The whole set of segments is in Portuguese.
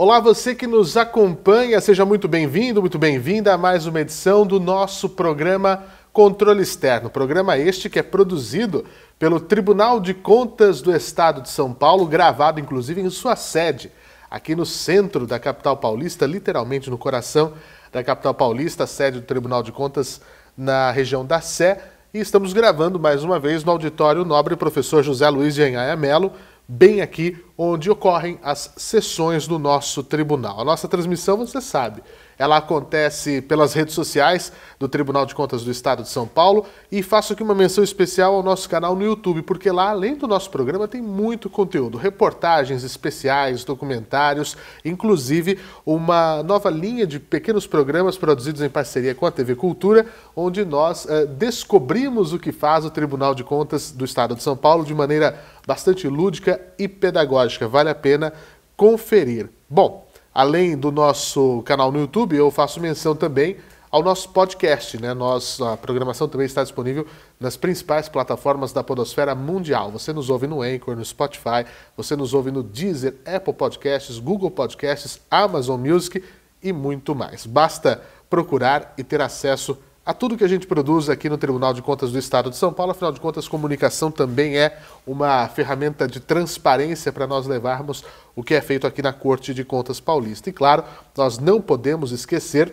Olá, você que nos acompanha, seja muito bem-vindo, muito bem-vinda a mais uma edição do nosso programa Controle Externo. Programa este que é produzido pelo Tribunal de Contas do Estado de São Paulo, gravado inclusive em sua sede, aqui no centro da capital paulista, literalmente no coração da capital paulista, sede do Tribunal de Contas na região da Sé. E estamos gravando mais uma vez no auditório nobre professor José Luiz de Enhaia Melo, bem aqui onde ocorrem as sessões do nosso tribunal. A nossa transmissão, você sabe, ela acontece pelas redes sociais do Tribunal de Contas do Estado de São Paulo e faço aqui uma menção especial ao nosso canal no YouTube, porque lá, além do nosso programa, tem muito conteúdo, reportagens especiais, documentários, inclusive uma nova linha de pequenos programas produzidos em parceria com a TV Cultura, onde nós eh, descobrimos o que faz o Tribunal de Contas do Estado de São Paulo de maneira bastante lúdica e pedagógica. Vale a pena conferir. Bom, Além do nosso canal no YouTube, eu faço menção também ao nosso podcast, né? a programação também está disponível nas principais plataformas da podosfera mundial. Você nos ouve no Anchor, no Spotify, você nos ouve no Deezer, Apple Podcasts, Google Podcasts, Amazon Music e muito mais. Basta procurar e ter acesso a a tudo que a gente produz aqui no Tribunal de Contas do Estado de São Paulo. Afinal de contas, comunicação também é uma ferramenta de transparência para nós levarmos o que é feito aqui na Corte de Contas Paulista. E claro, nós não podemos esquecer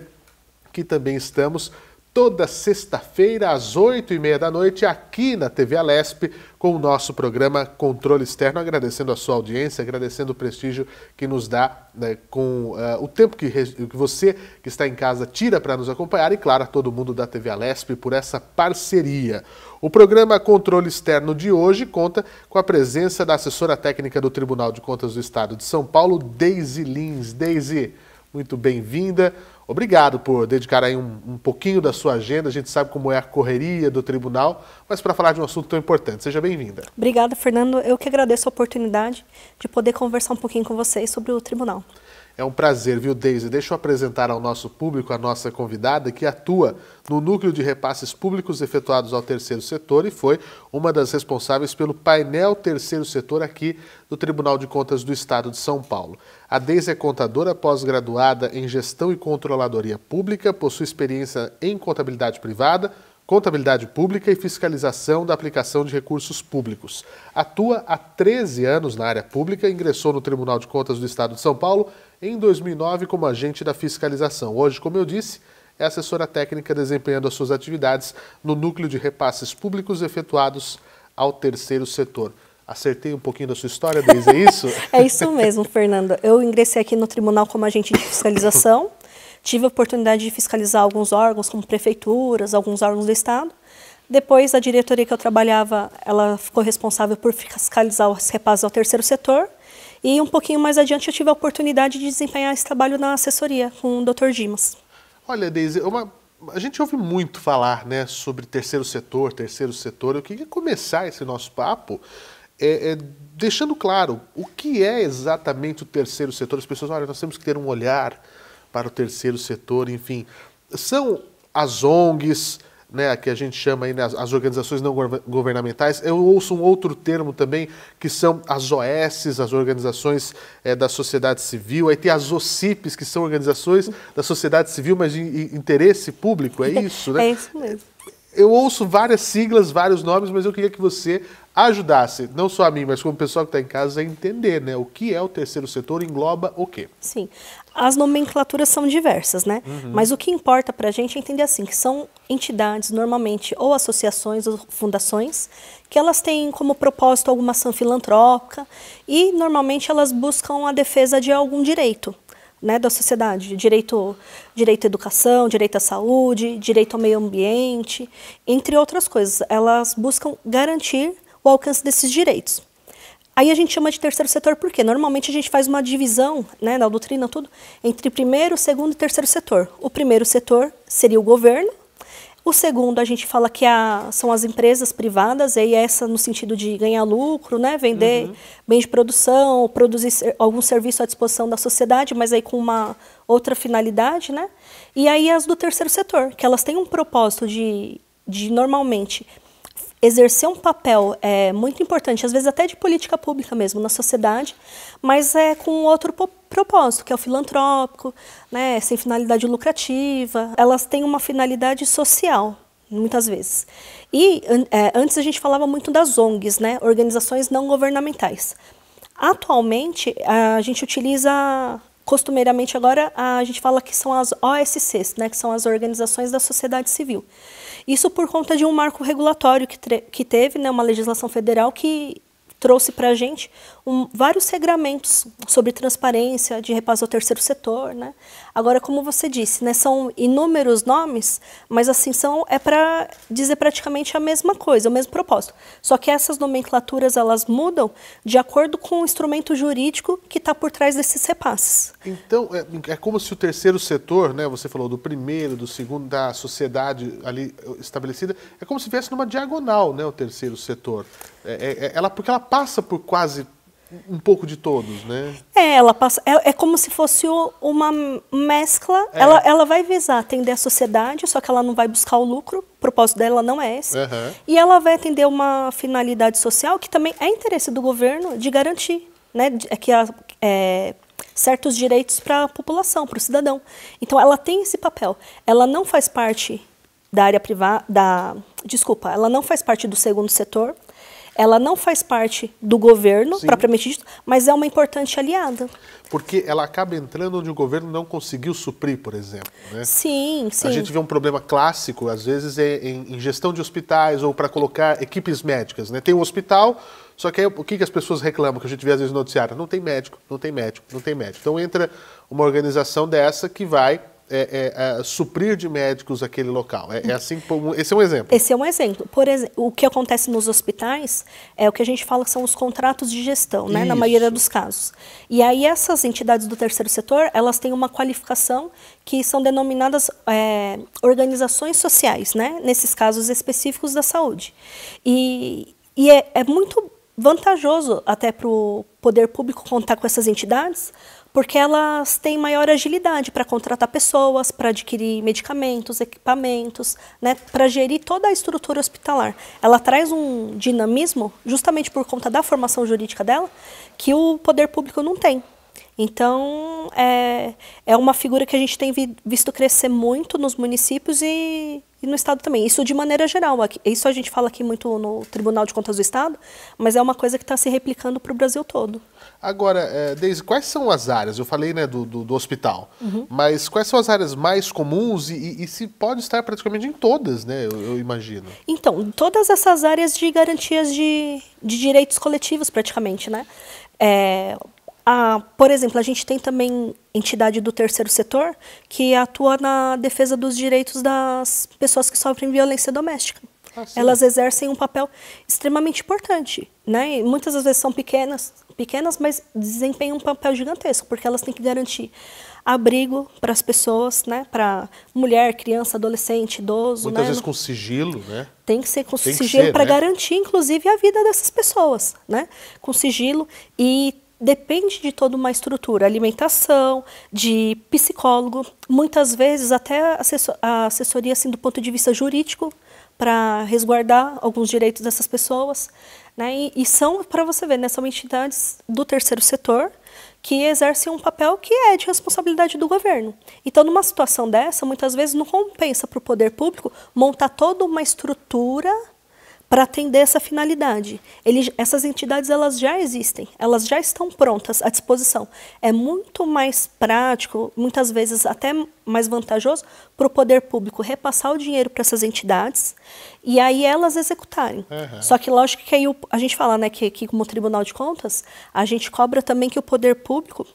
que também estamos toda sexta-feira, às oito e meia da noite, aqui na TV Alesp, com o nosso programa Controle Externo. Agradecendo a sua audiência, agradecendo o prestígio que nos dá né, com uh, o tempo que, que você que está em casa tira para nos acompanhar e, claro, a todo mundo da TV Alesp por essa parceria. O programa Controle Externo de hoje conta com a presença da assessora técnica do Tribunal de Contas do Estado de São Paulo, Deise Lins. Deise, muito bem-vinda. Obrigado por dedicar aí um, um, pouquinho da sua agenda. A gente sabe como é a correria do tribunal, mas para falar de um assunto tão importante. Seja bem-vinda. Obrigada, Fernando. Eu que agradeço a oportunidade de poder conversar um pouquinho com vocês sobre o tribunal. É um prazer, viu, Deise? Deixa eu apresentar ao nosso público a nossa convidada que atua no Núcleo de Repasses Públicos efetuados ao terceiro setor e foi uma das responsáveis pelo painel terceiro setor aqui do Tribunal de Contas do Estado de São Paulo. A Deise é contadora pós-graduada em Gestão e Controladoria Pública, possui experiência em contabilidade privada, contabilidade pública e fiscalização da aplicação de recursos públicos. Atua há 13 anos na área pública, ingressou no Tribunal de Contas do Estado de São Paulo em 2009 como agente da fiscalização. Hoje, como eu disse, é assessora técnica desempenhando as suas atividades no núcleo de repasses públicos efetuados ao terceiro setor. Acertei um pouquinho da sua história, Deise, é isso? é isso mesmo, Fernanda. Eu ingressei aqui no tribunal como agente de fiscalização, tive a oportunidade de fiscalizar alguns órgãos, como prefeituras, alguns órgãos do Estado. Depois, a diretoria que eu trabalhava, ela ficou responsável por fiscalizar os repasses ao terceiro setor. E um pouquinho mais adiante eu tive a oportunidade de desempenhar esse trabalho na assessoria com o Dr. Dimas. Olha, Deise, uma... a gente ouve muito falar né, sobre terceiro setor, terceiro setor. Eu queria começar esse nosso papo é, é, deixando claro o que é exatamente o terceiro setor. As pessoas, olha, nós temos que ter um olhar para o terceiro setor, enfim. São as ONGs, né, que a gente chama aí né, as organizações não governamentais. Eu ouço um outro termo também, que são as OSs, as organizações é, da sociedade civil. Aí tem as OCIPs, que são organizações da sociedade civil, mas de interesse público. É, é isso, né? é isso mesmo. Eu ouço várias siglas, vários nomes, mas eu queria que você ajudasse, não só a mim, mas como o pessoal que está em casa, a entender né, o que é o terceiro setor, engloba o quê? Sim as nomenclaturas são diversas, né? Uhum. Mas o que importa para a gente é entender assim, que são entidades normalmente ou associações ou fundações que elas têm como propósito alguma ação filantrópica e normalmente elas buscam a defesa de algum direito. Né, da sociedade, direito, direito à educação, direito à saúde, direito ao meio ambiente, entre outras coisas. Elas buscam garantir o alcance desses direitos. Aí a gente chama de terceiro setor porque normalmente a gente faz uma divisão, né, na doutrina tudo, entre primeiro, segundo e terceiro setor. O primeiro setor seria o governo, o segundo, a gente fala que é a, são as empresas privadas, e aí é essa no sentido de ganhar lucro, né? vender uhum. bens de produção, produzir algum serviço à disposição da sociedade, mas aí com uma outra finalidade. Né? E aí as do terceiro setor, que elas têm um propósito de, de normalmente exercer um papel é, muito importante, às vezes até de política pública mesmo, na sociedade, mas é com outro propósito, que é o filantrópico, né, sem finalidade lucrativa. Elas têm uma finalidade social, muitas vezes. E é, antes a gente falava muito das ONGs, né, organizações não governamentais. Atualmente, a gente utiliza costumeiramente agora a gente fala que são as OSCs, né, que são as organizações da sociedade civil. Isso por conta de um marco regulatório que, que teve, né, uma legislação federal que trouxe para a gente um, vários regramentos sobre transparência, de repasse ao terceiro setor. Né? Agora, como você disse, né, são inúmeros nomes, mas assim são é para dizer praticamente a mesma coisa, o mesmo propósito. Só que essas nomenclaturas elas mudam de acordo com o instrumento jurídico que está por trás desses repasses. Então, é, é, como se o terceiro setor, né, você falou do primeiro, do segundo, da sociedade ali eh, estabelecida, é como se viesse numa diagonal né, o terceiro setor. É, é, é ela, porque ela passa por quase um pouco de todos, né? É, ela passa, é, é como se fosse uma mescla. É. Ela, ela vai visar atender a sociedade, só que ela não vai buscar o lucro. O propósito dela não é esse. Uhum. E ela vai atender uma finalidade social que também é interesse do governo de garantir, né, de, é que a, é, certos direitos para a população, para o cidadão. Então ela tem esse papel. Ela não faz parte da área privada, da, desculpa, ela não faz parte do segundo setor. Ela não faz parte do governo, Sim. propriamente dito, mas é uma importante aliada. Porque ela acaba entrando onde o governo não conseguiu suprir, por exemplo. Né? Sim, sim. A gente vê um problema clássico, às vezes, é em, gestão de hospitais ou para colocar equipes médicas. Né? Tem um hospital, só que aí, o que, que as pessoas reclamam, que a gente vê às vezes no noticiário? Não tem médico, não tem médico, não tem médico. Então entra uma organização dessa que vai é, é, é, suprir de médicos aquele local. É, é assim, esse é um exemplo. Esse é um exemplo. Por exemplo, o que acontece nos hospitais é o que a gente fala que são os contratos de gestão, né, na maioria dos casos. E aí essas entidades do terceiro setor, elas têm uma qualificação que são denominadas é, organizações sociais, né, nesses casos específicos da saúde. E, e é muito vantajoso até para o poder público contar com essas entidades, porque elas têm maior agilidade para contratar pessoas, para adquirir medicamentos, equipamentos, né, para gerir toda a estrutura hospitalar. Ela traz um dinamismo, justamente por conta da formação jurídica dela, que o poder público não tem. Então, é, é uma figura que a gente tem vi, visto crescer muito nos municípios e e no Estado também. Isso de maneira geral. isso a gente fala aqui muito no Tribunal de Contas do Estado, mas é uma coisa que está se replicando para o Brasil todo. Agora, é, Deise, quais são as áreas? Eu falei né, do, do, do hospital, uhum. mas quais são as áreas mais comuns e, e, se pode estar praticamente em todas, né? Eu, eu, imagino. Então, todas essas áreas de garantias de, de direitos coletivos, praticamente, né? É, ah, por exemplo, a gente tem também entidade do terceiro setor que atua na defesa dos direitos das pessoas que sofrem violência doméstica. Ah, Elas exercem um papel extremamente importante, né? E muitas das vezes são pequenas, pequenas, mas desempenham um papel gigantesco, porque elas têm que garantir abrigo para as pessoas, né? Para mulher, criança, adolescente, idoso. Muitas né? vezes com sigilo, né? Tem que ser com Tem sigilo para né? garantir, inclusive, a vida dessas pessoas, né? Com sigilo e depende de toda uma estrutura, alimentação, de psicólogo, muitas vezes até a assessoria assim do ponto de vista jurídico para resguardar alguns direitos dessas pessoas, né? E, e são para você ver, né, são entidades do terceiro setor que exercem um papel que é de responsabilidade do governo. Então, numa situação dessa, muitas vezes não compensa para o poder público montar toda uma estrutura para atender essa finalidade. Ele, essas entidades elas já existem, elas já estão prontas à disposição. É muito mais prático, muitas vezes até mais vantajoso para o poder público repassar o dinheiro para essas entidades e aí elas executarem. Uhum. Só que lógico que aí a gente fala né, que, que como Tribunal de Contas a gente cobra também que o poder público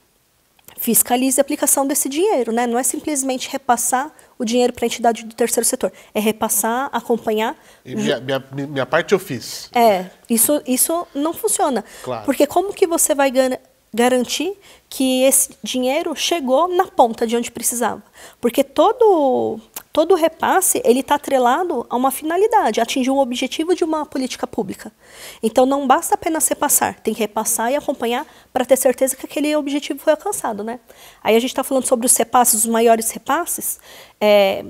fiscalize a aplicação desse dinheiro, né? Não é simplesmente repassar o dinheiro para a entidade do terceiro setor. É repassar, acompanhar. Minha, minha, minha, parte eu fiz. É, isso, isso não funciona. Claro. Porque como que você vai ganhar garantir que esse dinheiro chegou na ponta de onde precisava. Porque todo todo repasse ele está atrelado a uma finalidade, atingir o objetivo de uma política pública. Então não basta apenas repassar, tem que repassar e acompanhar para ter certeza que aquele objetivo foi alcançado, né? Aí a gente está falando sobre os repasses, os maiores repasses. É,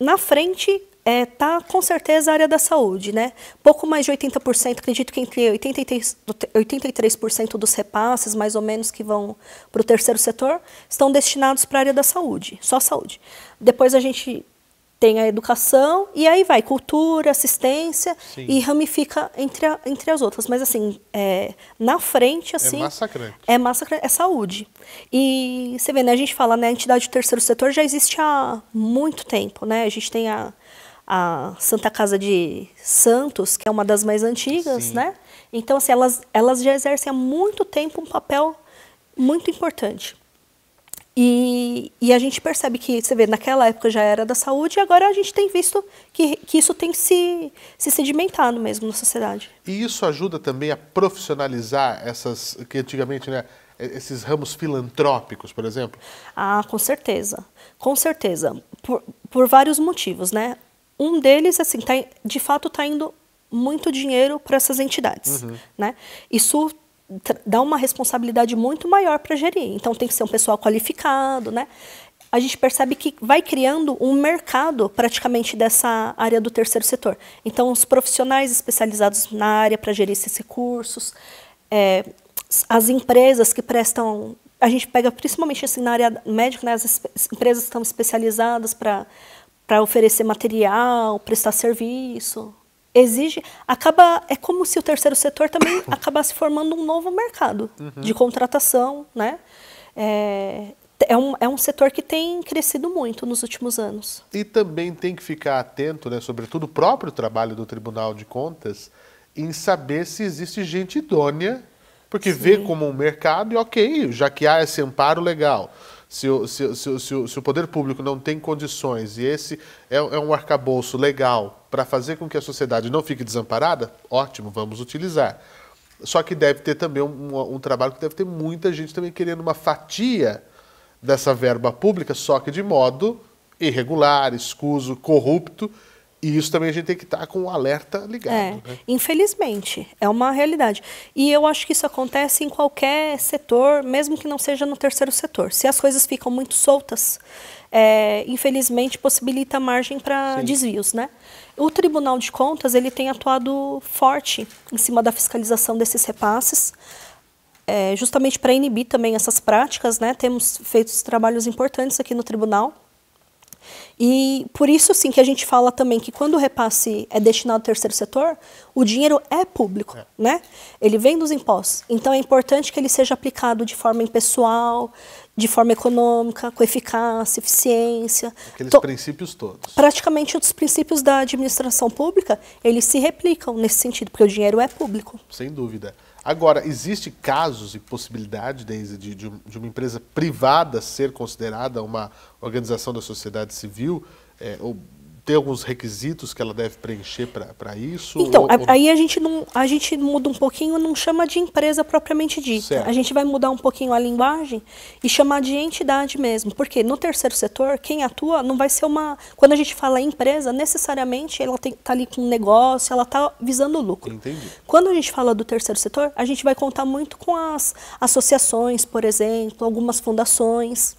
na frente está é, tá, com certeza a área da saúde, né? Pouco mais de 80%, acredito que entre 83%, 83% dos repasses, mais ou menos, que vão para o terceiro setor, estão destinados para a área da saúde, só saúde. Depois a gente tem a educação e aí vai cultura, assistência Sim. e ramifica entre, a, entre as outras. Mas assim, é, na frente é assim é massacrante. é massacrante, é saúde. E você vê, né, a gente fala, né, a entidade do terceiro setor já existe há muito tempo, né? A gente tem a a Santa Casa de Santos, que é uma das mais antigas, Sim. né? Então, assim, elas, elas já exercem há muito tempo um papel muito importante. E, e, a gente percebe que, você vê, naquela época já era da saúde e agora a gente tem visto que, que isso tem se, se sedimentado mesmo na sociedade. E isso ajuda também a profissionalizar essas, que antigamente, né, esses ramos filantrópicos, por exemplo? Ah, com certeza. Com certeza. Por, por vários motivos, né? Um deles, assim, tá, de fato está indo muito dinheiro para essas entidades, uhum. né? Isso dá uma responsabilidade muito maior para gerir. Então tem que ser um pessoal qualificado, né? A gente percebe que vai criando um mercado praticamente dessa área do terceiro setor. Então os profissionais especializados na área para gerir esses recursos, é, as empresas que prestam, a gente pega principalmente assim na área médica, né? As empresas que estão especializadas para para oferecer material, prestar serviço. Exige, acaba, é como se o terceiro setor também acabasse formando um novo mercado uhum. de contratação, né? É, é um, é um setor que tem crescido muito nos últimos anos. E também tem que ficar atento, né, sobretudo o próprio trabalho do Tribunal de Contas, em saber se existe gente idônea, porque Sim. vê como um mercado e ok, já que há esse amparo legal, se o, se, se, se, se o poder público não tem condições e esse é, é um arcabouço legal para fazer com que a sociedade não fique desamparada, ótimo, vamos utilizar. Só que deve ter também um, um trabalho que deve ter muita gente também querendo uma fatia dessa verba pública, só que de modo irregular, escuso, corrupto, e isso também a gente tem que estar tá com o alerta ligado. É, né? Infelizmente, é uma realidade. E eu acho que isso acontece em qualquer setor, mesmo que não seja no terceiro setor. Se as coisas ficam muito soltas, é, infelizmente possibilita margem para desvios, né? O Tribunal de Contas ele tem atuado forte em cima da fiscalização desses repasses. É, justamente para inibir também essas práticas, né? Temos feito trabalhos importantes aqui no tribunal e por isso, sim, que a gente fala também que quando o repasse é destinado ao terceiro setor, o dinheiro é público, é. né? Ele vem dos impostos. Então, é importante que ele seja aplicado de forma impessoal, de forma econômica, com eficácia, eficiência. Aqueles to princípios todos. Praticamente os princípios da administração pública, eles se replicam nesse sentido, porque o dinheiro é público. Sem dúvida. Agora, existe casos e possibilidade, Deise, de, de, uma empresa privada ser considerada uma organização da sociedade civil? É, ou tem alguns requisitos que ela deve preencher para isso? Então, ou, ou... aí a gente, não, a gente muda um pouquinho, não chama de empresa propriamente dita. Certo. A gente vai mudar um pouquinho a linguagem e chamar de entidade mesmo. Porque no terceiro setor, quem atua não vai ser uma. Quando a gente fala empresa, necessariamente ela está ali com um negócio, ela está visando lucro. Entendi. Quando a gente fala do terceiro setor, a gente vai contar muito com as associações, por exemplo, algumas fundações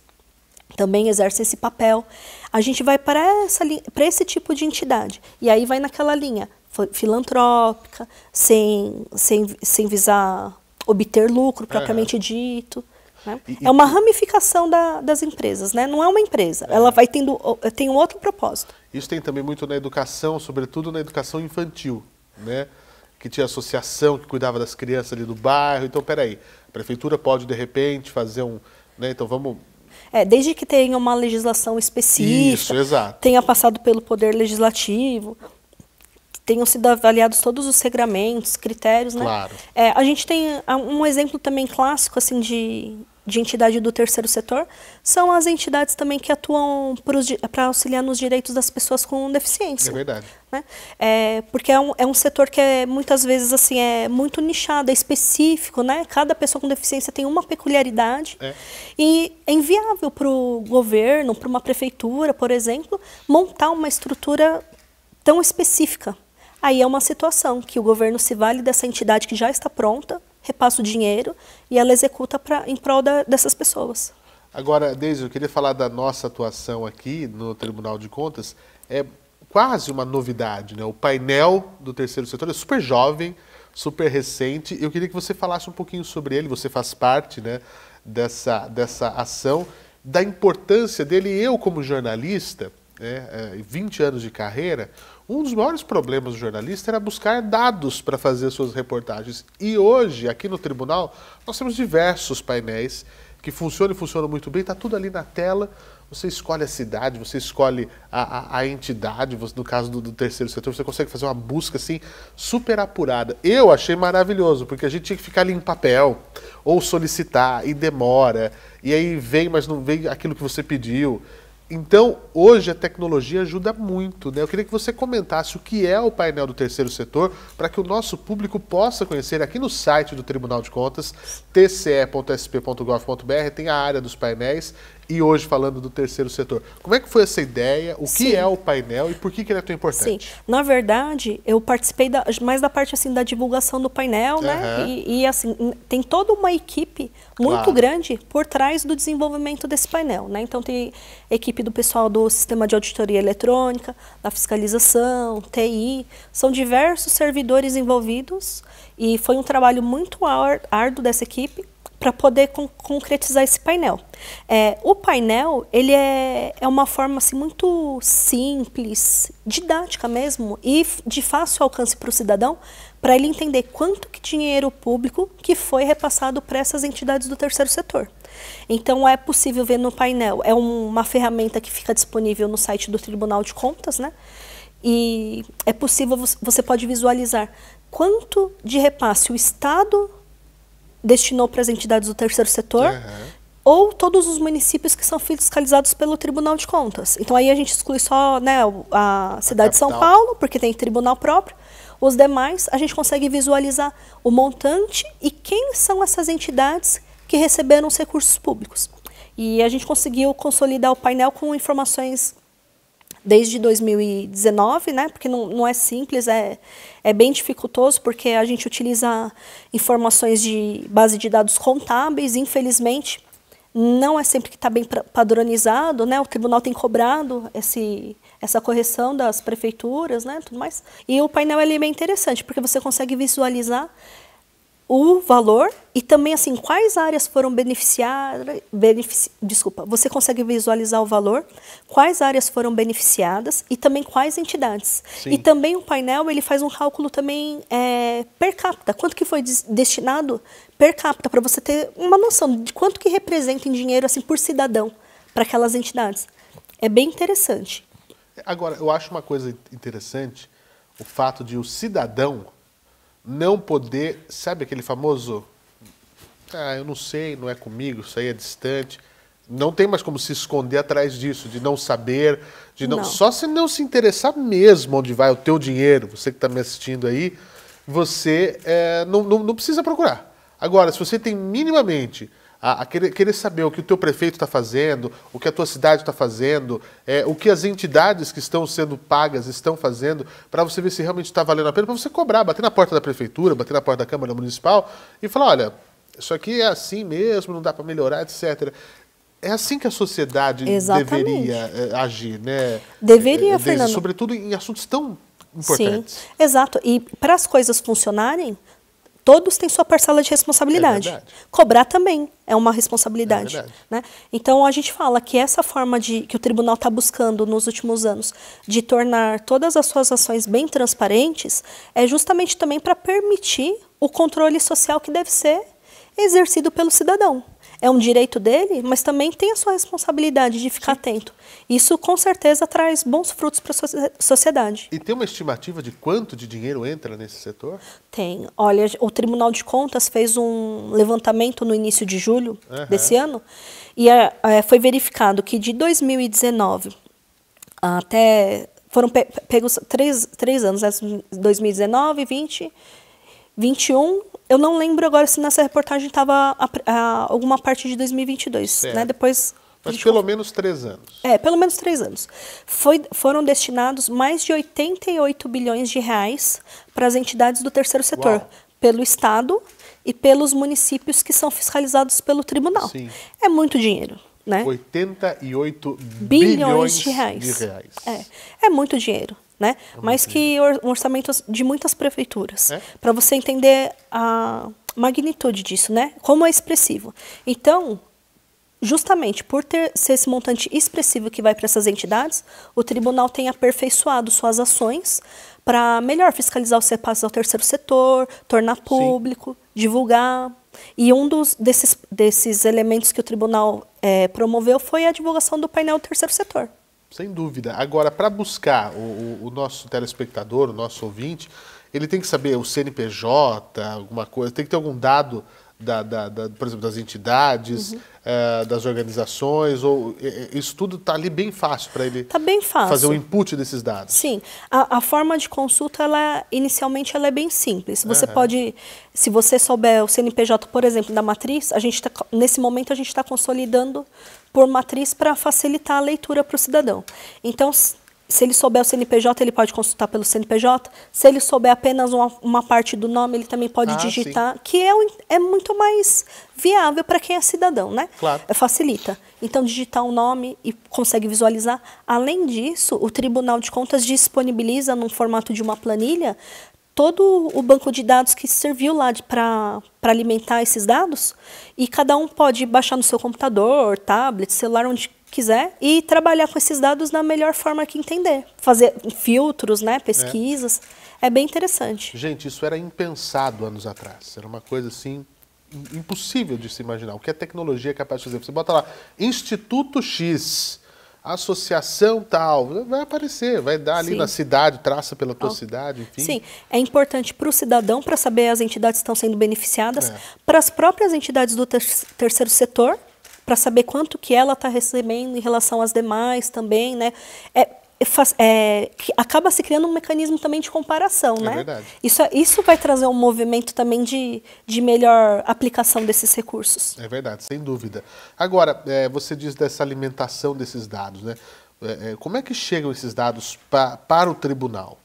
também exerce esse papel. A gente vai para, essa, para esse tipo de entidade. E aí vai naquela linha filantrópica, sem, sem, sem visar obter lucro propriamente é. dito. Né? E, é uma ramificação da, das empresas, né? não é uma empresa. É. Ela vai tendo tem um outro propósito. Isso tem também muito na educação, sobretudo na educação infantil, né? que tinha associação que cuidava das crianças ali do bairro. Então, peraí, a prefeitura pode, de repente, fazer um... Né? Então, vamos é, desde que tenha uma legislação específica, Isso, exato. tenha passado pelo Poder Legislativo, tenham sido avaliados todos os regramentos, critérios, né? Claro. É, a gente tem ah, um exemplo também clássico assim de, de entidade do terceiro setor, são as entidades também que atuam para auxiliar nos direitos das pessoas com deficiência. É verdade. Né? É, porque é um, é um setor que é, muitas vezes assim é muito nichado, é específico, né? Cada pessoa com deficiência tem uma peculiaridade é. e é inviável para o governo, para uma prefeitura, por exemplo, montar uma estrutura tão específica. Aí é uma situação que o governo se vale dessa entidade que já está pronta, repassa o dinheiro e ela executa pra, em prol da, dessas pessoas. Agora, Deise, eu queria falar da nossa atuação aqui no Tribunal de Contas. É, quase uma novidade, né? O painel do terceiro setor é super jovem, super recente. Eu queria que você falasse um pouquinho sobre ele. Você faz parte, né, dessa dessa ação, da importância dele. Eu, como jornalista, né, 20 eh, anos de carreira, um dos maiores problemas do jornalista era buscar dados para fazer suas reportagens. E hoje, aqui no tribunal, nós temos diversos painéis que funcionam e funcionam muito bem. Está tudo ali na tela você escolhe a cidade, você escolhe a, a, a entidade, você, no caso do, do, terceiro setor, você consegue fazer uma busca assim super apurada. Eu achei maravilhoso, porque a gente tinha que ficar ali em papel, ou solicitar, e demora, e aí vem, mas não vem aquilo que você pediu. Então, hoje a tecnologia ajuda muito, né? Eu queria que você comentasse o que é o painel do terceiro setor para que o nosso público possa conhecer aqui no site do Tribunal de Contas, tce.sp.gov.br, tem a área dos painéis e hoje falando do terceiro setor. Como é que foi essa ideia? O Sim. que é o painel e por que, que ele é tão importante? Sim, na verdade, eu participei da, mais da parte assim da divulgação do painel, uhum. né? E, e, assim, tem toda uma equipe muito claro. grande por trás do desenvolvimento desse painel, né? Então tem equipe do pessoal do sistema de auditoria eletrônica, da fiscalização, TI, são diversos servidores envolvidos e foi um trabalho muito árduo dessa equipe para poder con concretizar esse painel. É, o painel ele é, é uma forma assim, muito simples, didática mesmo e de fácil alcance para o cidadão, para ele entender quanto que dinheiro público que foi repassado para essas entidades do terceiro setor. Então é possível ver no painel, é um, uma ferramenta que fica disponível no site do Tribunal de Contas, né? E é possível, você pode visualizar quanto de repasse o Estado destinou para as entidades do terceiro setor. Uhum. Ou todos os municípios que são fiscalizados pelo Tribunal de Contas. Então aí a gente exclui só né, a cidade a de São Paulo, porque tem tribunal próprio. Os demais, a gente consegue visualizar o montante e quem são essas entidades que receberam os recursos públicos. E a gente conseguiu consolidar o painel com informações desde 2019, né? Porque não, não é simples, é, é bem dificultoso, porque a gente utiliza informações de base de dados contábeis, infelizmente, não é sempre que está bem padronizado, né? O tribunal tem cobrado esse, essa correção das prefeituras, né? Tudo mais. E o painel é bem interessante, porque você consegue visualizar o valor e também assim quais áreas foram beneficiadas benefici, desculpa você consegue visualizar o valor quais áreas foram beneficiadas e também quais entidades Sim. e também o painel ele faz um cálculo também é, per capita quanto que foi destinado per capita para você ter uma noção de quanto que representa em dinheiro assim por cidadão para aquelas entidades é bem interessante agora eu acho uma coisa interessante o fato de o cidadão não poder, sabe aquele famoso, ah, eu não sei, não é comigo, isso aí é distante. Não tem mais como se esconder atrás disso, de não saber, de não, não. só se não se interessar mesmo onde vai o teu dinheiro, você que está me assistindo aí, você é, não, não, não precisa procurar. Agora, se você tem minimamente a, a querer, querer, saber o que o teu prefeito está fazendo, o que a tua cidade está fazendo, é, o que as entidades que estão sendo pagas estão fazendo, para você ver se realmente está valendo a pena, para você cobrar, bater na porta da prefeitura, bater na porta da Câmara Municipal e falar, olha, isso aqui é assim mesmo, não dá para melhorar, etc. É assim que a sociedade Exatamente. deveria eh, agir, né? Deveria, eh, eh, Desde, Fernando. Sobretudo em assuntos tão importantes. Sim, exato. E para as coisas funcionarem, todos têm sua parcela de responsabilidade. É Cobrar também é uma responsabilidade. É né? Então a gente fala que essa forma de que o tribunal está buscando nos últimos anos de tornar todas as suas ações bem transparentes é justamente também para permitir o controle social que deve ser exercido pelo cidadão é um direito dele, mas também tem a sua responsabilidade de ficar Sim. atento. Isso com certeza traz bons frutos para a sociedade. E tem uma estimativa de quanto de dinheiro entra nesse setor? Tem. Olha, o Tribunal de Contas fez um levantamento no início de julho uhum. desse ano e é, é, foi verificado que de 2019 até foram pegos três, três anos, 2019, 20, 21 eu não lembro agora se nessa reportagem estava alguma parte de 2022, né? certo. né? Depois mas pelo menos três anos. É, pelo menos três anos. Foi, foram destinados mais de 88 bilhões de reais para as entidades do terceiro setor, Uau. pelo Estado e pelos municípios que são fiscalizados pelo tribunal. Sim. É muito dinheiro. Né? 88 bilhões, bilhões de reais. De reais. É, é muito dinheiro né? Mas que um orçamento de muitas prefeituras, é? para você entender a magnitude disso, né? Como é expressivo. Então, justamente por ter ser esse montante expressivo que vai para essas entidades, o tribunal tem aperfeiçoado suas ações para melhor fiscalizar os repasses ao terceiro setor, tornar público, Sim. divulgar. E um dos, desses, desses elementos que o tribunal é, promoveu foi a divulgação do painel do terceiro setor. Sem dúvida. Agora, para buscar o, o, nosso telespectador, o nosso ouvinte, ele tem que saber o CNPJ, alguma coisa, tem que ter algum dado da, da, da, por exemplo, das entidades, uhum. é, das organizações, ou eh, eh, isso tudo está ali bem fácil para ele tá bem fácil. fazer o input desses dados. Sim, a, a forma de consulta, ela, inicialmente, ela é bem simples. Você uhum. pode, se você souber o CNPJ, por exemplo, da matriz, a gente tá, nesse momento a gente está consolidando por matriz para facilitar a leitura para o cidadão. Então, se ele souber o CNPJ, ele pode consultar pelo CNPJ. Se ele souber apenas uma, uma parte do nome, ele também pode ah, digitar, sim. que é, é muito mais viável para quem é cidadão, né? Claro. É, facilita. Então, digitar o um nome e consegue visualizar. Além disso, o Tribunal de Contas disponibiliza, no formato de uma planilha, todo o banco de dados que serviu lá para alimentar esses dados. E cada um pode baixar no seu computador, tablet, celular, onde quiser e trabalhar com esses dados da melhor forma que entender. Fazer filtros, né, pesquisas. É. é bem interessante. Gente, isso era impensado anos atrás. Era uma coisa assim impossível de se imaginar. O que a tecnologia é capaz de fazer? Você bota lá Instituto X, associação tal, vai aparecer, vai dar ali Sim. na cidade, traça pela tua oh. cidade, enfim. Sim, é importante para o cidadão para saber as entidades que estão sendo beneficiadas, é. para as próprias entidades do ter terceiro setor para saber quanto que ela está recebendo em relação às demais também, né? É, é, é acaba se criando um mecanismo também de comparação, é né? Verdade. Isso, isso vai trazer um movimento também de, de melhor aplicação desses recursos. É verdade, sem dúvida. Agora, é, você diz dessa alimentação desses dados, né? É, é, como é que chegam esses dados pra, para o tribunal?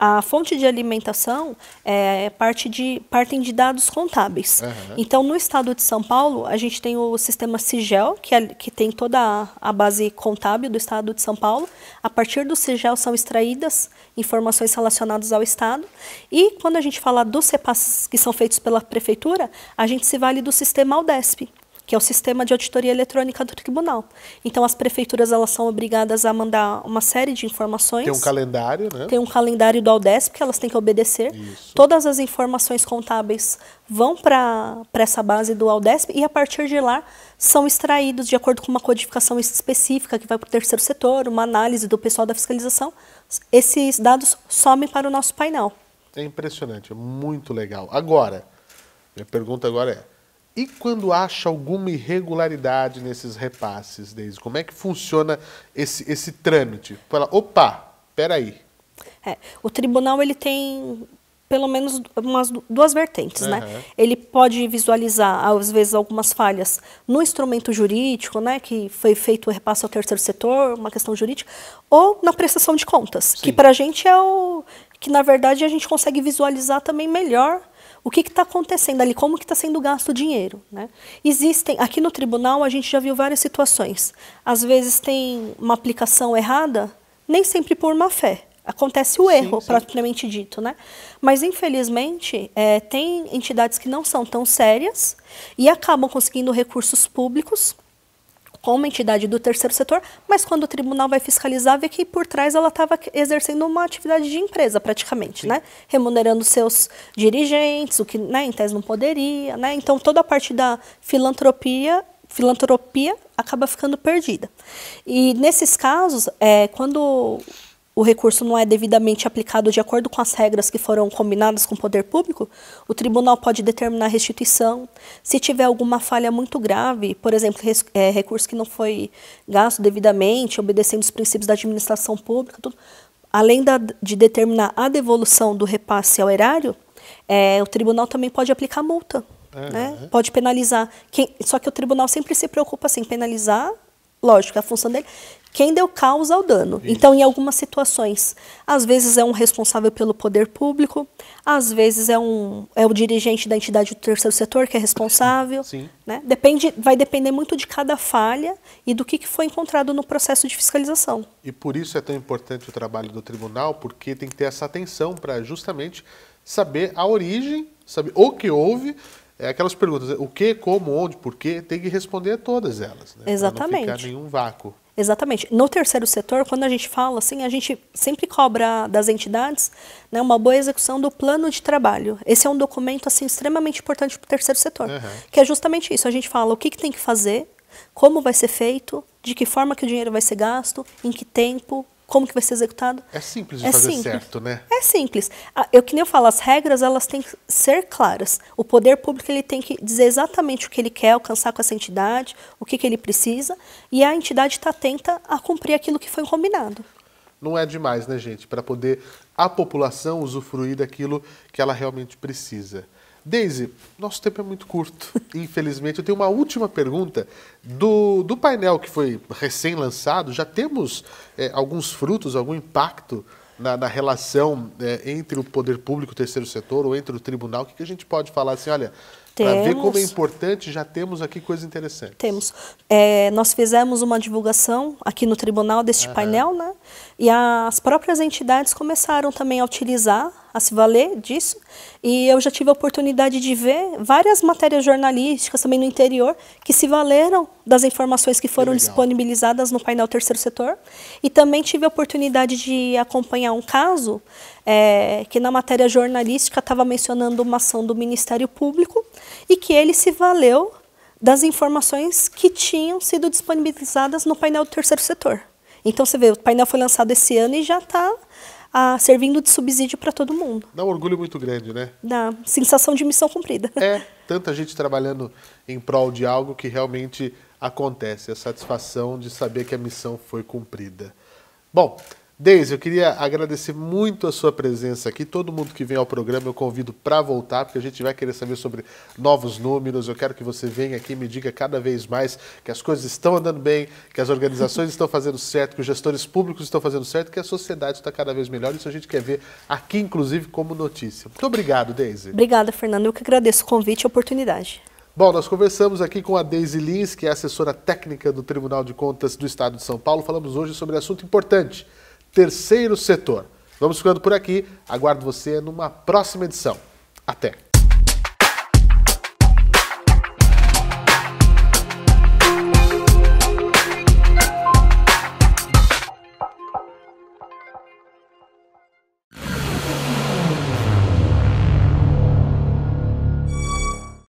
A fonte de alimentação é, é, parte de, partem de dados contábeis. Uhum. Então, no estado de São Paulo, a gente tem o sistema CIGEL, que, é, que tem toda a, a, base contábil do estado de São Paulo. A partir do CIGEL são extraídas informações relacionadas ao estado. E quando a gente fala dos repasses que são feitos pela prefeitura, a gente se vale do sistema Aldesp que é o sistema de auditoria eletrônica do tribunal. Então as prefeituras elas são obrigadas a mandar uma série de informações. Tem um calendário, né? Tem um calendário do Aldesp que elas têm que obedecer. Isso. Todas as informações contábeis vão para essa base do Aldesp e a partir de lá são extraídos de acordo com uma codificação específica que vai para o terceiro setor, uma análise do pessoal da fiscalização. Esses dados somem para o nosso painel. É impressionante, é muito legal. Agora, minha pergunta agora é e quando acha alguma irregularidade nesses repasses, Deise, como é que funciona esse, esse trâmite? Fala, opa, peraí. É, o tribunal ele tem pelo menos umas duas vertentes, uhum. né? Ele pode visualizar às vezes algumas falhas no instrumento jurídico, né, que foi feito o repasse ao terceiro setor, uma questão jurídica, ou na prestação de contas, Sim. que para a gente é o que na verdade a gente consegue visualizar também melhor o que está acontecendo ali, como que está sendo gasto o dinheiro. Né? Existem, aqui no tribunal a gente já viu várias situações. Às vezes tem uma aplicação errada, nem sempre por má fé. Acontece o erro, sim, sim. propriamente dito, né? Mas, infelizmente, é, tem entidades que não são tão sérias e acabam conseguindo recursos públicos como entidade do terceiro setor, mas quando o tribunal vai fiscalizar, vê que por trás ela estava exercendo uma atividade de empresa praticamente, Sim. né? Remunerando seus dirigentes, o que né, em tese não poderia, né? Então toda a parte da filantropia filantropia acaba ficando perdida. E nesses casos, é, quando o recurso não é devidamente aplicado de acordo com as regras que foram combinadas com o poder público, o tribunal pode determinar a restituição. Se tiver alguma falha muito grave, por exemplo, é, recurso que não foi gasto devidamente, obedecendo os princípios da administração pública, tudo, além da, de determinar a devolução do repasse ao erário, é, o tribunal também pode aplicar multa. Uhum. Né? Pode penalizar. Quem, só que o tribunal sempre se preocupa assim, penalizar, lógico, é a função dele, quem deu causa ao dano. Isso. Então, em algumas situações, às vezes é um responsável pelo poder público, às vezes é, um, é o dirigente da entidade do terceiro setor que é responsável. Sim. Né? Depende, vai depender muito de cada falha e do que, que foi encontrado no processo de fiscalização. E por isso é tão importante o trabalho do tribunal, porque tem que ter essa atenção para justamente saber a origem, saber o que houve é aquelas perguntas, o que, como, onde, porquê. tem que responder a todas elas. Né? Exatamente. Pra não ficar nenhum vácuo. Exatamente. No terceiro setor, quando a gente fala assim, a gente sempre cobra das entidades né, uma boa execução do plano de trabalho. Esse é um documento assim extremamente importante para o terceiro setor, uhum. que é justamente isso. A gente fala o que, que tem que fazer, como vai ser feito, de que forma que o dinheiro vai ser gasto, em que tempo, como que vai ser executado. É simples de é fazer simples. certo, né? É simples. Ah, eu que nem eu falo, as regras elas têm que ser claras. O poder público ele tem que dizer exatamente o que ele quer alcançar com essa entidade, o que, que ele precisa, e a entidade está atenta a cumprir aquilo que foi combinado. Não é demais, né, gente? Para poder a população usufruir daquilo que ela realmente precisa. Daisy, nosso tempo é muito curto, infelizmente. Eu tenho uma última pergunta. Do, do painel que foi recém-lançado, já temos é, alguns frutos, algum impacto na, na relação é, entre o poder público e o terceiro setor, ou entre o tribunal? O que, que a gente pode falar assim, olha, para ver como é importante, já temos aqui coisa interessante. Temos. É, nós fizemos uma divulgação aqui no tribunal deste uhum. painel, né? E as próprias entidades começaram também a utilizar a se valer disso. E eu já tive a oportunidade de ver várias matérias jornalísticas também no interior que se valeram das informações que foram que disponibilizadas no painel Terceiro Setor. E também tive a oportunidade de acompanhar um caso é, que na matéria jornalística estava mencionando uma ação do Ministério Público e que ele se valeu das informações que tinham sido disponibilizadas no painel do terceiro setor. Então você vê, o painel foi lançado esse ano e já está a, servindo de subsídio para todo mundo. Dá um orgulho muito grande, né? Dá sensação de missão cumprida. É, tanta gente trabalhando em prol de algo que realmente acontece, a satisfação de saber que a missão foi cumprida. Bom, Deise, eu queria agradecer muito a sua presença aqui. Todo mundo que vem ao programa eu convido para voltar, porque a gente vai querer saber sobre novos números. Eu quero que você venha aqui e me diga cada vez mais que as coisas estão andando bem, que as organizações estão fazendo certo, que os gestores públicos estão fazendo certo, que a sociedade está cada vez melhor. Isso a gente quer ver aqui, inclusive, como notícia. Muito obrigado, Deise. Obrigada, Fernando. Eu que agradeço o convite e a oportunidade. Bom, nós conversamos aqui com a Deise Lins, que é assessora técnica do Tribunal de Contas do Estado de São Paulo. Falamos hoje sobre um assunto importante terceiro setor. Vamos ficando por aqui. Aguardo você numa próxima edição. Até!